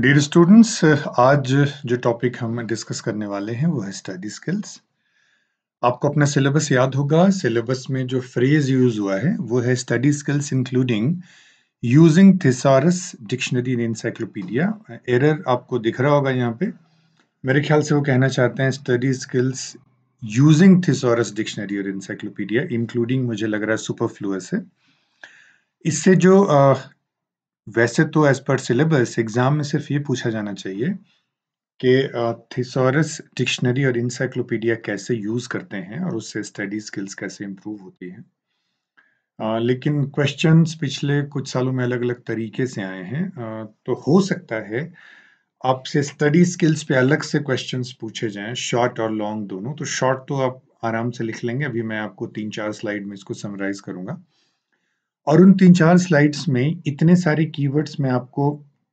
dear students आज जो topic हम डिस्कस करने वाले हैं वो है स्टडी स्किल्स आपको अपना सिलेबस याद होगा सिलेबस में जो फ्रेज यूज हुआ है वो है study skills including using thesaurus dictionary in encyclopedia error आपको दिख रहा होगा यहाँ पे मेरे ख्याल से वो कहना चाहते हैं study skills using thesaurus dictionary और इंसाइक्लोपीडिया इंक्लूडिंग मुझे लग रहा है सुपरफ्लूस है इससे जो वैसे तो एज पर सिलेबस एग्जाम में सिर्फ ये पूछा जाना चाहिए कि थिसोरस डिक्शनरी और इंसाइक्लोपीडिया कैसे यूज़ करते हैं और उससे स्टडी स्किल्स कैसे इम्प्रूव होती हैं लेकिन क्वेश्चंस पिछले कुछ सालों में अलग अलग तरीके से आए हैं आ, तो हो सकता है आपसे स्टडी स्किल्स पे अलग से क्वेश्चंस पूछे जाएं शॉर्ट और लॉन्ग दोनों तो शॉर्ट तो आप आराम से लिख लेंगे अभी मैं आपको तीन चार स्लाइड में इसको समराइज करूंगा और उन तीन चार स्लाइड्स में इतने सारे कीवर्ड्स मैं आपको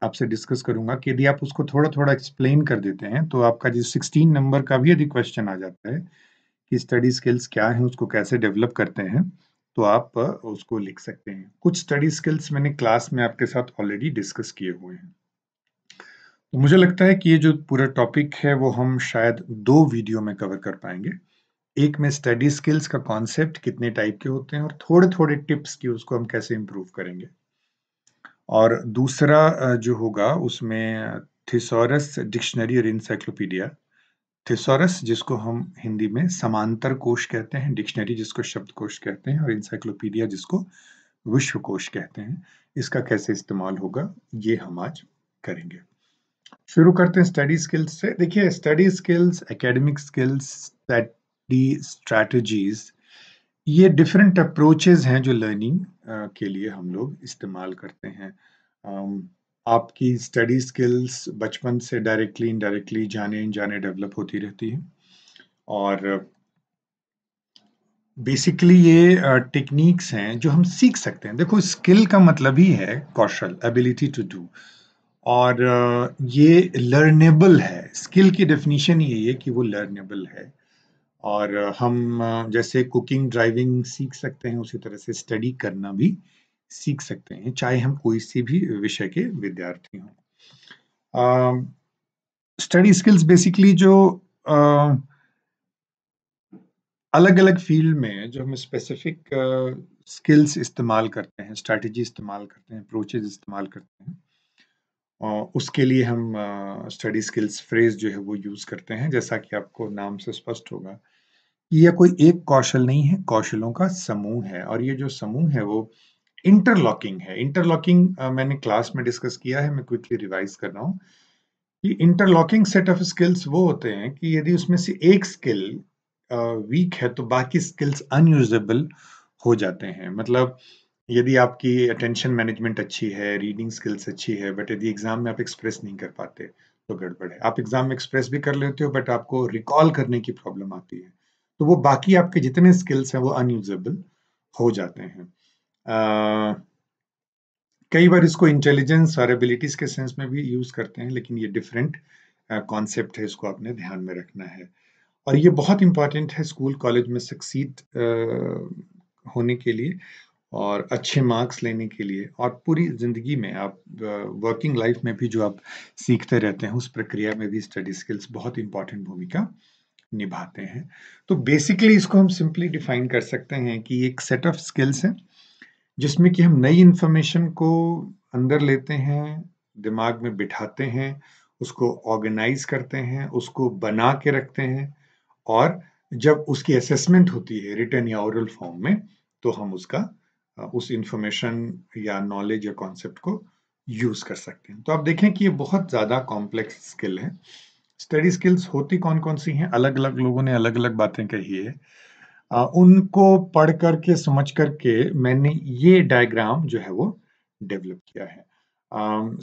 आपसे डिस्कस करूंगा कि यदि आप उसको थोड़ा थोड़ा एक्सप्लेन कर देते हैं तो आपका जो सिक्सटीन नंबर का भी यदि क्वेश्चन आ जाता है कि स्टडी स्किल्स क्या है उसको कैसे डेवलप करते हैं तो आप उसको लिख सकते हैं कुछ स्टडी स्किल्स मैंने क्लास में आपके साथ ऑलरेडी डिस्कस किए हुए हैं तो मुझे लगता है कि ये जो पूरा टॉपिक है वो हम शायद दो वीडियो में कवर कर पाएंगे एक में स्टडी स्किल्स का कॉन्सेप्ट कितने टाइप के होते हैं और थोड़े थोड़े टिप्स की उसको हम कैसे इम्प्रूव करेंगे और दूसरा जो होगा उसमें थिसोरस डिक्शनरी और इंसाइक्लोपीडिया थिसोरस जिसको हम हिंदी में समांतर कोश कहते हैं डिक्शनरी जिसको शब्द कोश कहते हैं और इंसाइक्लोपीडिया जिसको विश्व कोश कहते हैं इसका कैसे इस्तेमाल होगा ये हम आज करेंगे शुरू करते हैं स्टडी स्किल्स से देखिए study skills academic skills the strategies ये डिफरेंट अप्रोचेज हैं जो लर्निंग uh, के लिए हम लोग इस्तेमाल करते हैं um, आपकी स्टडी स्किल्स बचपन से डायरेक्टली इनडायरेक्टली जाने जाने डेवलप होती रहती है और बेसिकली ये टेक्निक्स uh, हैं जो हम सीख सकते हैं देखो स्किल का मतलब ही है कौशल एबिलिटी टू डू और uh, ये लर्नेबल है स्किल की डेफिनेशन यही है कि वो लर्नेबल है और हम जैसे कुकिंग ड्राइविंग सीख सकते हैं उसी तरह से स्टडी करना भी सीख सकते हैं चाहे हम कोई से भी विषय के विद्यार्थी हों स्टडी स्किल्स बेसिकली जो uh, अलग अलग फील्ड में जो हम स्पेसिफिक स्किल्स इस्तेमाल करते हैं स्ट्रेटजी इस्तेमाल करते हैं अप्रोचेज इस्तेमाल करते हैं और उसके लिए हम स्टडी स्किल्स फ्रेज जो है वो यूज़ करते हैं जैसा कि आपको नाम से स्पष्ट होगा यह कोई एक कौशल नहीं है कौशलों का समूह है और ये जो समूह है वो इंटरलॉकिंग है इंटरलॉकिंग मैंने क्लास में डिस्कस किया है मैं क्विकली रिवाइज कर रहा हूँ कि इंटरलॉकिंग सेट ऑफ स्किल्स वो होते हैं कि यदि उसमें से एक स्किल वीक है तो बाकी स्किल्स अनयूजेबल हो जाते हैं मतलब यदि आपकी अटेंशन मैनेजमेंट अच्छी है रीडिंग स्किल्स अच्छी है बट यदि एग्जाम में आप एक्सप्रेस नहीं कर पाते तो गड़बड़ है आप एग्जाम में एक्सप्रेस भी कर लेते हो बट आपको रिकॉल करने की प्रॉब्लम आती है तो वो बाकी आपके जितने स्किल्स हैं वो अनयूजेबल हो जाते हैं आ, कई बार इसको इंटेलिजेंस और एबिलिटीज के सेंस में भी यूज करते हैं लेकिन ये डिफरेंट कॉन्सेप्ट है इसको आपने ध्यान में रखना है और ये बहुत इंपॉर्टेंट है स्कूल कॉलेज में सक्सीड होने के लिए और अच्छे मार्क्स लेने के लिए और पूरी ज़िंदगी में आप वर्किंग लाइफ में भी जो आप सीखते रहते हैं उस प्रक्रिया में भी स्टडी स्किल्स बहुत इंपॉर्टेंट भूमिका निभाते हैं तो बेसिकली इसको हम सिंपली डिफाइन कर सकते हैं कि एक सेट ऑफ स्किल्स हैं जिसमें कि हम नई इन्फॉर्मेशन को अंदर लेते हैं दिमाग में बिठाते हैं उसको ऑर्गेनाइज करते हैं उसको बना के रखते हैं और जब उसकी असेसमेंट होती है रिटर्न या ओरल फॉर्म में तो हम उसका उस इंफॉर्मेशन या नॉलेज या कॉन्सेप्ट को यूज़ कर सकते हैं तो आप देखें कि ये बहुत ज़्यादा कॉम्प्लेक्स स्किल है स्टडी स्किल्स होती कौन कौन सी हैं अलग अलग लोगों ने अलग अलग बातें कही है आ, उनको पढ़ करके समझ करके मैंने ये डायग्राम जो है वो डेवलप किया है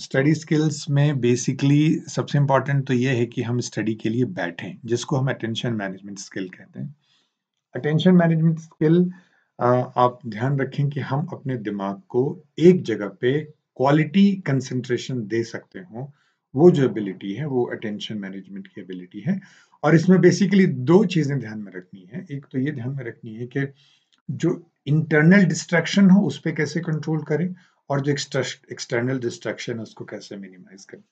स्टडी uh, स्किल्स में बेसिकली सबसे इम्पॉर्टेंट तो ये है कि हम स्टडी के लिए बैठें जिसको हम अटेंशन मैनेजमेंट स्किल कहते हैं अटेंशन मैनेजमेंट स्किल आप ध्यान रखें कि हम अपने दिमाग को एक जगह पे क्वालिटी कंसंट्रेशन दे सकते हो वो जो एबिलिटी है वो अटेंशन मैनेजमेंट की एबिलिटी है और इसमें बेसिकली दो चीज़ें ध्यान में रखनी है एक तो ये ध्यान में रखनी है कि जो इंटरनल डिस्ट्रैक्शन हो उस पर कैसे कंट्रोल करें और जो एक्सटर्नल डिस्ट्रैक्शन है उसको कैसे मिनिमाइज करें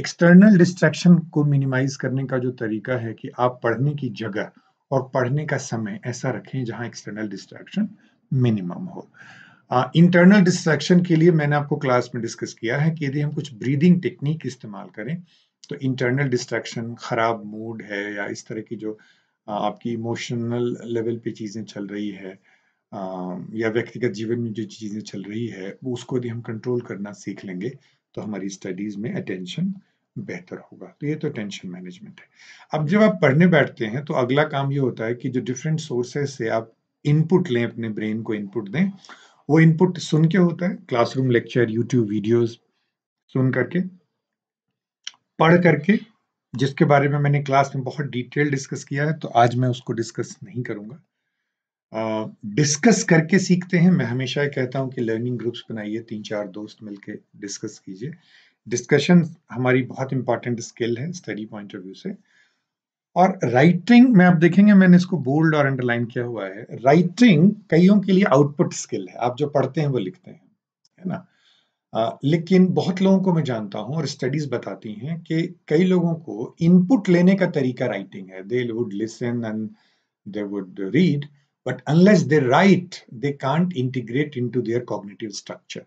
एक्सटर्नल डिस्ट्रैक्शन को मिनिमाइज करने का जो तरीका है कि आप पढ़ने की जगह और पढ़ने का समय ऐसा रखें जहां एक्सटर्नल डिस्ट्रैक्शन मिनिमम हो इंटरनल uh, डिस्ट्रैक्शन के लिए मैंने आपको क्लास में डिस्कस किया है कि यदि हम कुछ ब्रीदिंग टेक्निक इस्तेमाल करें तो इंटरनल डिस्ट्रैक्शन खराब मूड है या इस तरह की जो आपकी इमोशनल लेवल पे चीज़ें चल रही है या व्यक्तिगत जीवन में जो चीज़ें चल रही है वो उसको यदि हम कंट्रोल करना सीख लेंगे तो हमारी स्टडीज़ में अटेंशन बेहतर होगा तो ये तो टेंशन मैनेजमेंट है अब जब आप पढ़ने बैठते हैं तो अगला काम ये होता है कि जो डिफरेंट सोर्सेस से आप इनपुट लें अपने ब्रेन को इनपुट दें वो इनपुट सुन के होता है क्लासरूम लेक्चर यूट्यूब वीडियोस सुन करके पढ़ करके जिसके बारे में मैंने क्लास में बहुत डिटेल डिस्कस किया है तो आज मैं उसको डिस्कस नहीं करूंगा डिस्कस करके सीखते हैं मैं हमेशा कहता हूँ कि लर्निंग ग्रुप्स बनाइए तीन चार दोस्त मिलके डिस्कस कीजिए डिस्कशन हमारी बहुत इंपॉर्टेंट स्किल है स्टडी पॉइंट ऑफ व्यू से और राइटिंग में आप देखेंगे मैंने इसको बोल्ड और अंडरलाइन किया हुआ है राइटिंग कईयों के लिए आउटपुट स्किल है आप जो पढ़ते हैं वो लिखते हैं है ना आ, लेकिन बहुत लोगों को मैं जानता हूं और स्टडीज बताती हैं कि कई लोगों को इनपुट लेने का तरीका राइटिंग है they would listen and they would read but unless they write they can't integrate to their cognitive structure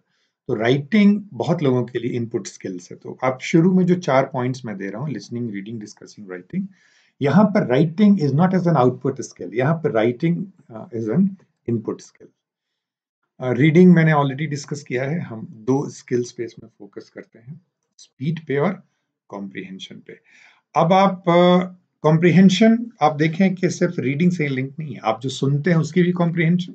तो राइटिंग बहुत लोगों के लिए इनपुट स्किल्स है तो आप शुरू में जो चार पॉइंट्स मैं दे रहा हूँ लिसनिंग रीडिंग डिस्कसिंग राइटिंग यहाँ पर writing is not as an output skill यहाँ पर writing is an input skill reading मैंने ऑलरेडी डिस्कस किया है हम दो स्किल स्पेस में फोकस करते हैं स्पीड पे और कॉम्प्रिहेंशन पे अब आप कॉम्प्रिहेंशन uh, आप देखें कि सिर्फ रीडिंग से लिंक नहीं है आप जो सुनते हैं उसकी भी कॉम्प्रिहेंशन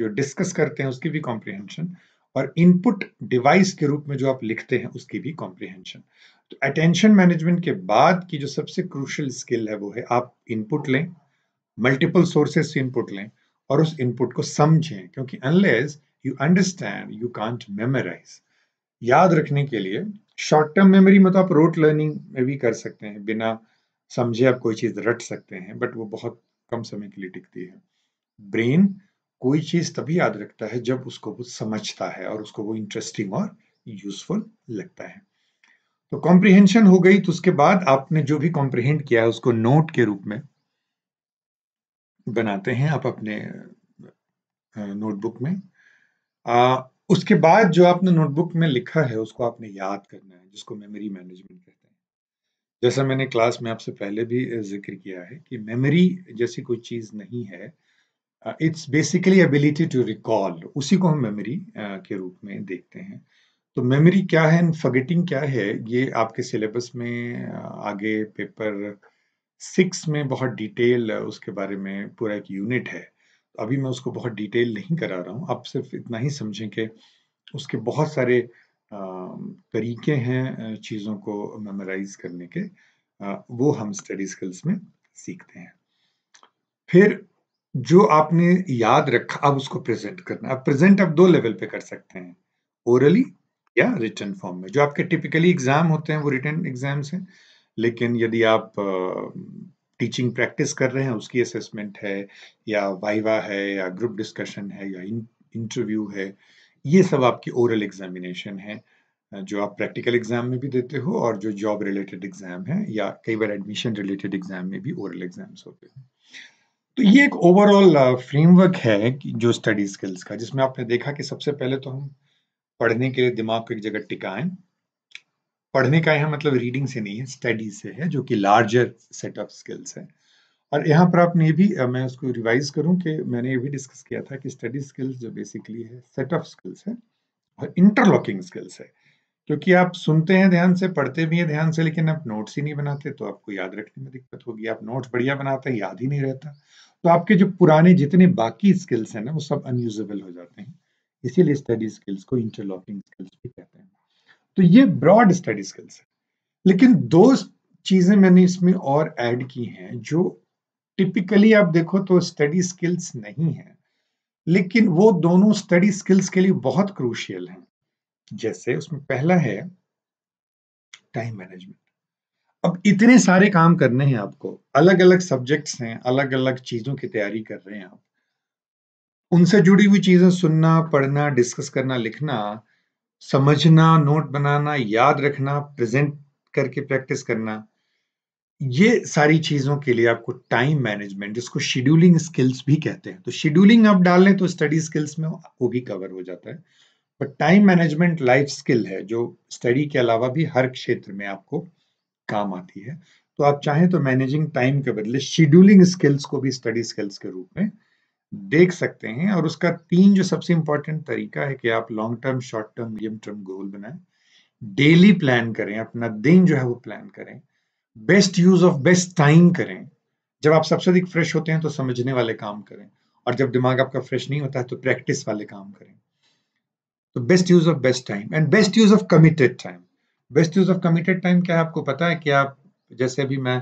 जो डिस्कस करते हैं उसकी भी कॉम्प्रिहेंशन और इनपुट डिवाइस के रूप में जो आप लिखते हैं उसकी भी कॉम्प्रिहेंशन अटेंशन तो मैनेजमेंट के बाद की जो सबसे क्रूशल स्किल है वो है आप इनपुट लें मल्टीपल सोर्सेज से इनपुट लें और उस इनपुट को समझें क्योंकि unless you understand you can't memorize याद रखने के लिए शॉर्ट टर्म मेमोरी मतलब आप रोट लर्निंग में भी कर सकते हैं बिना समझे आप कोई चीज़ रट सकते हैं बट वो बहुत कम समय के लिए टिकती है ब्रेन कोई चीज़ तभी याद रखता है जब उसको वो समझता है और उसको वो इंटरेस्टिंग और यूजफुल लगता है तो कॉम्प्रिहेंशन हो गई तो उसके बाद आपने जो भी कॉम्प्रिहेंड किया है उसको नोट के रूप में बनाते हैं आप अपने नोटबुक में आ, उसके बाद जो आपने नोटबुक में लिखा है उसको आपने याद करना है जिसको मेमोरी मैनेजमेंट कहते हैं जैसा मैंने क्लास में आपसे पहले भी जिक्र किया है कि मेमोरी जैसी कोई चीज़ नहीं है it's basically ability to recall उसी को हम मेमोरी के रूप में देखते हैं तो मेमोरी क्या है एंड फगेटिंग क्या है ये आपके सिलेबस में आगे पेपर सिक्स में बहुत डिटेल उसके बारे में पूरा एक यूनिट है तो अभी मैं उसको बहुत डिटेल नहीं करा रहा हूँ आप सिर्फ इतना ही समझें कि उसके बहुत सारे तरीके हैं चीज़ों को मेमोराइज करने के वो हम स्टडी स्किल्स में सीखते हैं फिर जो आपने याद रखा अब उसको प्रेजेंट करना अब प्रेजेंट आप दो लेवल पे कर सकते हैं ओरली या रिटर्न फॉर्म में जो आपके टिपिकली एग्जाम होते हैं वो रिटर्न एग्जाम्स हैं लेकिन यदि आप टीचिंग प्रैक्टिस कर रहे हैं उसकी असेसमेंट है या वाइवा है या ग्रुप डिस्कशन है या इंटरव्यू है ये सब आपकी ओरल एग्जामिनेशन है जो आप प्रैक्टिकल एग्जाम में भी देते हो और जो जॉब रिलेटेड एग्जाम है या कई बार एडमिशन रिलेटेड एग्जाम में भी ओरल एग्जाम्स होते हैं तो ये एक ओवरऑल फ्रेमवर्क है जो स्टडी स्किल्स का जिसमें आपने देखा कि सबसे पहले तो हम पढ़ने के लिए दिमाग को एक जगह टिकाएं पढ़ने का यहाँ मतलब रीडिंग से नहीं है स्टडी से है जो कि लार्जर सेट ऑफ स्किल्स है और यहाँ पर आपने ये भी मैं उसको रिवाइज करूँ कि मैंने ये भी डिस्कस किया था कि स्टडी स्किल्स जो बेसिकली है सेट ऑफ स्किल्स है और इंटरलॉकिंग स्किल्स है क्योंकि आप सुनते हैं ध्यान से पढ़ते भी हैं ध्यान से लेकिन आप नोट्स ही नहीं बनाते तो आपको याद रखने में दिक्कत होगी आप नोट्स बढ़िया बनाते हैं याद ही नहीं रहता तो आपके जो पुराने जितने बाकी स्किल्स हैं ना वो सब अनयूजेबल हो जाते हैं इसीलिए स्टडी स्किल्स को इंटरलॉकिंग स्किल्स भी कहते हैं तो ये ब्रॉड स्टडी स्किल्स है लेकिन दो चीजें मैंने इसमें और ऐड की हैं जो टिपिकली आप देखो तो स्टडी स्किल्स नहीं है लेकिन वो दोनों स्टडी स्किल्स के लिए बहुत क्रूशियल हैं जैसे उसमें पहला है टाइम मैनेजमेंट अब इतने सारे काम करने हैं आपको अलग अलग सब्जेक्ट्स हैं अलग अलग चीजों की तैयारी कर रहे हैं आप उनसे जुड़ी हुई चीज़ें सुनना पढ़ना डिस्कस करना लिखना समझना नोट बनाना याद रखना प्रेजेंट करके प्रैक्टिस करना ये सारी चीज़ों के लिए आपको टाइम मैनेजमेंट जिसको शेड्यूलिंग स्किल्स भी कहते हैं तो शेड्यूलिंग आप डाल लें तो स्टडी स्किल्स में वो भी कवर हो जाता है but time management life skill है जो स्टडी के अलावा भी हर क्षेत्र में आपको काम आती है तो आप चाहें तो मैनेजिंग टाइम के बदले शेड्यूलिंग स्किल्स को भी स्टडी स्किल्स के रूप में देख सकते हैं और उसका तीन जो सबसे इंपॉर्टेंट तरीका है कि आप long term short term medium term goal बनाएं डेली प्लान करें अपना दिन जो है वो प्लान करें best use of best time करें जब आप सबसे अधिक फ्रेश होते हैं तो समझने वाले काम करें और जब दिमाग आपका फ्रेश नहीं होता है तो प्रैक्टिस वाले काम करें तो best use of best time and best use of committed time best use of committed time क्या है आपको पता है कि आप जैसे अभी मैं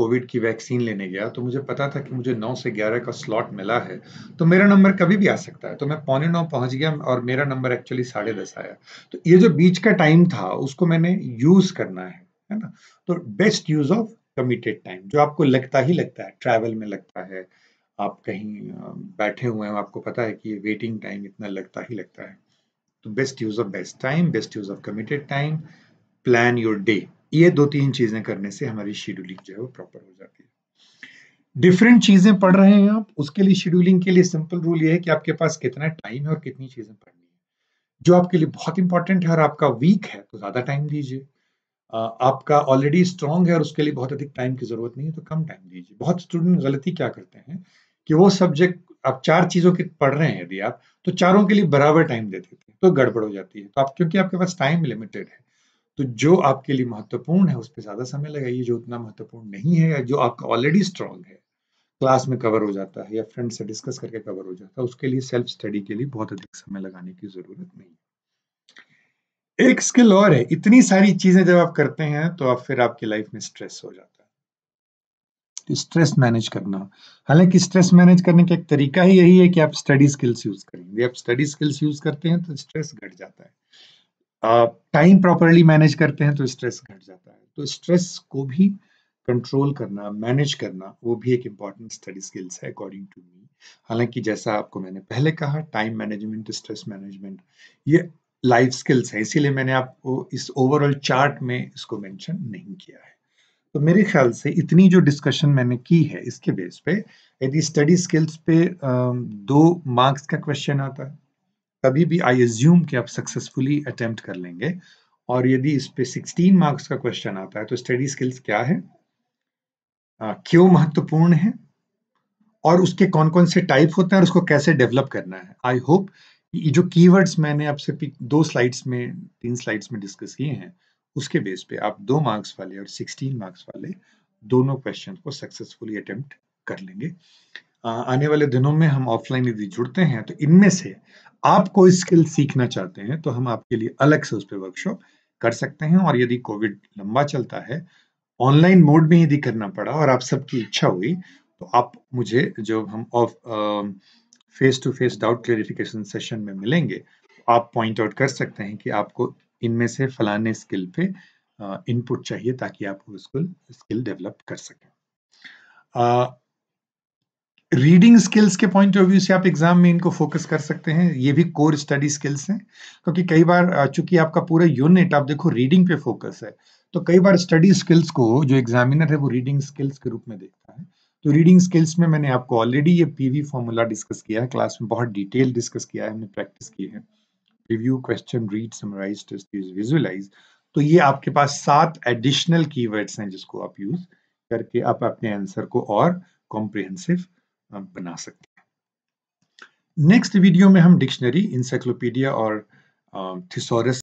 कोविड की वैक्सीन लेने गया तो मुझे पता था कि मुझे 9 से 11 का स्लॉट मिला है तो मेरा नंबर कभी भी आ सकता है तो मैं पौने नौ पहुंच गया और मेरा नंबर एक्चुअली साढ़े दस आया तो ये जो बीच का टाइम था उसको मैंने यूज करना है है ना तो best use of committed time जो आपको लगता ही लगता है ट्रैवल में लगता है आप कहीं बैठे हुए हैं आपको पता है कि ये वेटिंग टाइम इतना लगता ही लगता है तो best use of best time best use of committed time plan your day ये दो तीन चीजें करने से हमारी शेड्यूलिंग जो है वो प्रॉपर हो जाती है डिफरेंट चीजें पढ़ रहे हैं आप उसके लिए शेड्यूलिंग के लिए सिंपल रूल ये है कि आपके पास कितना टाइम है और कितनी चीजें पढ़नी है जो आपके लिए बहुत इंपॉर्टेंट है और आपका वीक है तो ज्यादा टाइम दीजिए आपका ऑलरेडी स्ट्रांग है और उसके लिए बहुत अधिक टाइम की जरूरत नहीं है तो कम टाइम दीजिए बहुत स्टूडेंट गलती क्या करते हैं कि वो सब्जेक्ट आप चार चीजों के पढ़ रहे हैं यदि आप तो चारों के लिए बराबर टाइम दे देते हैं तो गड़बड़ हो जाती है तो आप क्योंकि आपके पास टाइम लिमिटेड है तो जो आपके लिए महत्वपूर्ण है उस पर ज़्यादा समय लगाइए जो उतना महत्वपूर्ण नहीं है जो आपका ऑलरेडी स्ट्रांग है क्लास में कवर हो जाता है या फ्रेंड से डिस्कस करके कवर हो जाता है उसके लिए सेल्फ स्टडी के लिए बहुत अधिक समय लगाने की ज़रूरत नहीं है एक स्किल और है इतनी सारी चीज़ें जब आप करते हैं तो आप फिर आपकी लाइफ में स्ट्रेस हो जाता है स्ट्रेस तो मैनेज करना हालांकि स्ट्रेस मैनेज करने का एक तरीका ही यही है कि आप स्टडी स्किल्स यूज करेंगे आप स्टडी स्किल्स यूज करते हैं तो स्ट्रेस घट जाता है टाइम प्रॉपरली मैनेज करते हैं तो स्ट्रेस घट जाता है तो स्ट्रेस को भी कंट्रोल करना मैनेज करना वो भी एक इम्पॉर्टेंट स्टडी स्किल्स है अकॉर्डिंग टू मी हालांकि जैसा आपको मैंने पहले कहा टाइम मैनेजमेंट स्ट्रेस मैनेजमेंट ये लाइफ स्किल्स है इसीलिए मैंने आपको इस ओवरऑल चार्ट में इसको मेंशन नहीं किया है तो मेरे ख्याल से इतनी जो डिस्कशन मैंने की है इसके बेस पे यदि स्टडी स्किल्स पे दो मार्क्स का क्वेश्चन आता है कभी भी आई एज्यूम कि आप सक्सेसफुली अटेम्प्ट कर लेंगे और यदि इस पे 16 मार्क्स का क्वेश्चन आता है तो स्टडी स्किल्स क्या है आ, क्यों महत्वपूर्ण है और उसके कौन कौन से टाइप होते हैं और उसको कैसे डेवलप करना है आई होप ये जो कीवर्ड्स मैंने आपसे दो स्लाइड्स में तीन स्लाइड्स में डिस्कस किए हैं उसके बेस पे आप दो मार्क्स वाले और सिक्सटीन मार्क्स वाले दोनों क्वेश्चन को सक्सेसफुली अटेम्प्ट कर लेंगे आने वाले दिनों में हम ऑफलाइन यदि जुड़ते हैं तो इनमें से आप कोई स्किल सीखना चाहते हैं तो हम आपके लिए अलग से उस पर वर्कशॉप कर सकते हैं और यदि कोविड लंबा चलता है ऑनलाइन मोड में यदि करना पड़ा और आप सबकी इच्छा हुई तो आप मुझे जो हम of face to face doubt clarification session में मिलेंगे तो आप पॉइंट आउट कर सकते हैं कि आपको इनमें से फलाने स्किल पे इनपुट चाहिए ताकि आप उसको स्किल डेवलप कर सकें रीडिंग स्किल्स के पॉइंट ऑफ व्यू से आप एग्जाम में इनको फोकस कर सकते हैं ये भी कोर स्टडी स्किल्स हैं क्योंकि कई बार चूंकि आपका पूरा यूनिट आप देखो रीडिंग पे फोकस है तो कई बार स्टडी स्किल्स को जो एग्जामिनर है वो रीडिंग स्किल्स के रूप में देखता है तो रीडिंग स्किल्स में मैंने आपको ऑलरेडी ये पीवी फॉर्मूला डिस्कस किया है क्लास में बहुत डिटेल डिस्कस किया है हमने प्रैक्टिस की है review question read summarize test visualize तो ये आपके पास सात एडिशनल कीवर्ड्स हैं जिसको आप यूज करके आप अपने आंसर को और कॉम्प्रिहेंसिव बना सकते हैं नेक्स्ट वीडियो में हम डिक्शनरी इंसाइक्लोपीडिया और थिसोरस uh,